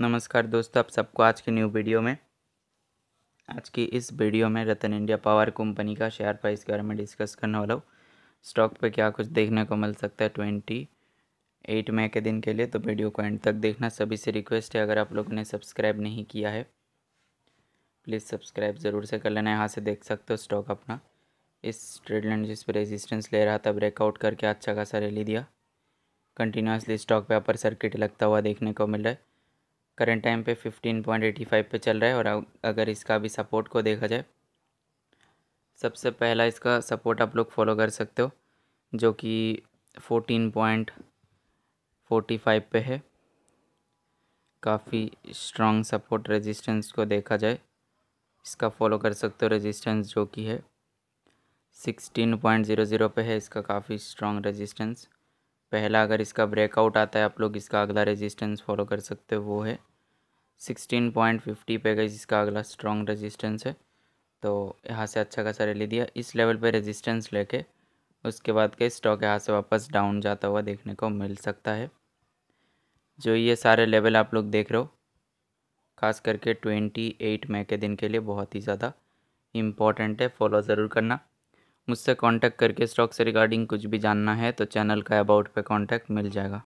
नमस्कार दोस्तों आप सबको आज की न्यू वीडियो में आज की इस वीडियो में रतन इंडिया पावर कंपनी का शेयर प्राइस के बारे में डिस्कस करने वाला हूँ स्टॉक पे क्या कुछ देखने को मिल सकता है ट्वेंटी एट मई के दिन के लिए तो वीडियो को एंड तक देखना सभी से रिक्वेस्ट है अगर आप लोगों ने सब्सक्राइब नहीं किया है प्लीज़ सब्सक्राइब ज़रूर से कर लेना यहाँ से देख सकते हो स्टॉक अपना इस ट्रेड लाइन जिस पर रेजिस्टेंस ले रहा था ब्रेकआउट करके अच्छा खासा रैली दिया कंटिन्यूसली स्टॉक पे अपर सर्किट लगता हुआ देखने को मिल रहा है करेंट टाइम पे 15.85 पे चल रहा है और अगर इसका भी सपोर्ट को देखा जाए सबसे पहला इसका सपोर्ट आप लोग फॉलो कर सकते हो जो कि 14.45 पे है काफ़ी स्ट्रांग सपोर्ट रेजिस्टेंस को देखा जाए इसका फॉलो कर सकते हो रेजिस्टेंस जो कि है 16.00 पे है इसका काफ़ी स्ट्रॉन्ग रेजिस्टेंस पहला अगर इसका ब्रेकआउट आता है आप लोग इसका अगला रेजिस्टेंस फॉलो कर सकते हो वो है सिक्सटीन पॉइंट फिफ्टी पे गई इसका अगला स्ट्रॉन्ग रेजिस्टेंस है तो यहाँ से अच्छा खासा रैली दिया इस लेवल पे रेजिस्टेंस लेके उसके बाद के स्टॉक यहाँ से वापस डाउन जाता हुआ देखने को मिल सकता है जो ये सारे लेवल आप लोग देख रहे हो खास करके ट्वेंटी एट मई के दिन के लिए बहुत ही ज़्यादा इम्पॉर्टेंट है फॉलो ज़रूर करना मुझसे कांटेक्ट करके स्टॉक से रिगार्डिंग कुछ भी जानना है तो चैनल का अबाउट पे कांटेक्ट मिल जाएगा